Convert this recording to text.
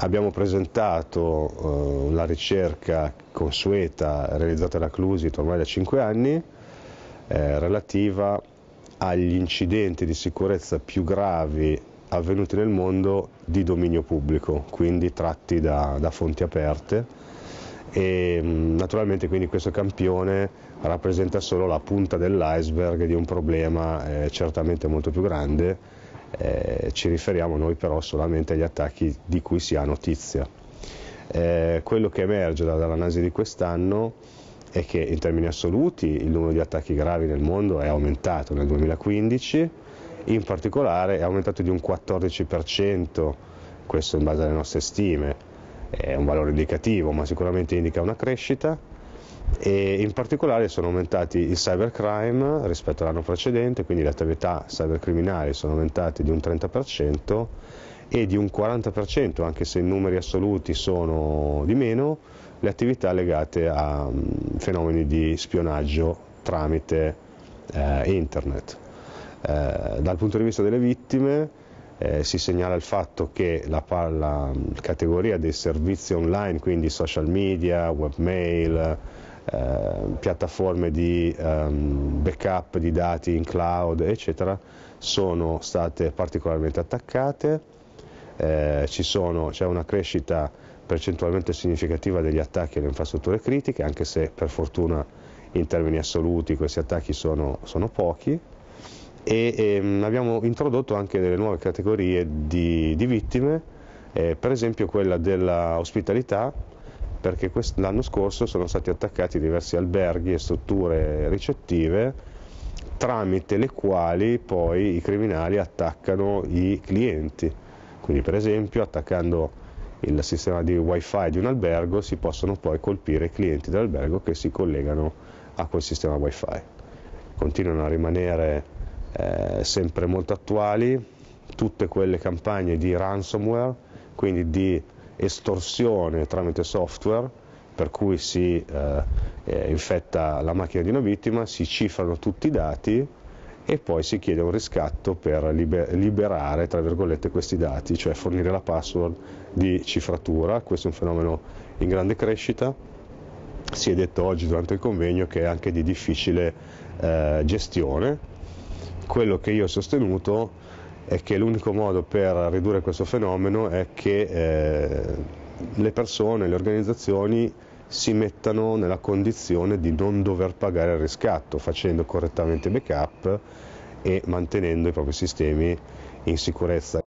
Abbiamo presentato eh, la ricerca consueta realizzata da Clusit ormai da 5 anni eh, relativa agli incidenti di sicurezza più gravi avvenuti nel mondo di dominio pubblico, quindi tratti da, da fonti aperte e mm, naturalmente quindi questo campione rappresenta solo la punta dell'iceberg di un problema eh, certamente molto più grande eh, ci riferiamo noi però solamente agli attacchi di cui si ha notizia. Eh, quello che emerge dall'analisi di quest'anno è che in termini assoluti il numero di attacchi gravi nel mondo è aumentato nel 2015, in particolare è aumentato di un 14%, questo in base alle nostre stime, è un valore indicativo ma sicuramente indica una crescita e in particolare sono aumentati i cybercrime rispetto all'anno precedente, quindi le attività cybercriminali sono aumentate di un 30% e di un 40%, anche se in numeri assoluti sono di meno, le attività legate a fenomeni di spionaggio tramite eh, internet. Eh, dal punto di vista delle vittime, eh, si segnala il fatto che la, la, categoria dei servizi online, quindi social media, webmail, Ehm, piattaforme di ehm, backup di dati in cloud, eccetera, sono state particolarmente attaccate. Eh, sono, c'è una crescita percentualmente significativa degli attacchi alle infrastrutture critiche, anche se per fortuna in termini assoluti questi attacchi sono, sono pochi. E, e, ehm, abbiamo introdotto anche delle nuove categorie di, di vittime, eh, per esempio quella dell'ospitalità perché l'anno scorso sono stati attaccati diversi alberghi e strutture ricettive tramite le quali poi i criminali attaccano i clienti. Quindi per esempio attaccando il sistema di wifi di un albergo si possono poi colpire i clienti dell'albergo che si collegano a quel sistema wifi. Continuano a rimanere eh, sempre molto attuali tutte quelle campagne di ransomware, quindi di estorsione tramite software, per cui si eh, eh, infetta la macchina di una vittima, si cifrano tutti i dati e poi si chiede un riscatto per liberare tra virgolette questi dati, cioè fornire la password di cifratura. Questo è un fenomeno in grande crescita. Si è detto oggi durante il convegno che è anche di difficile eh, gestione. Quello che io ho sostenuto è che l'unico modo per ridurre questo fenomeno è che eh, le persone, le organizzazioni si mettano nella condizione di non dover pagare il riscatto facendo correttamente backup e mantenendo i propri sistemi in sicurezza.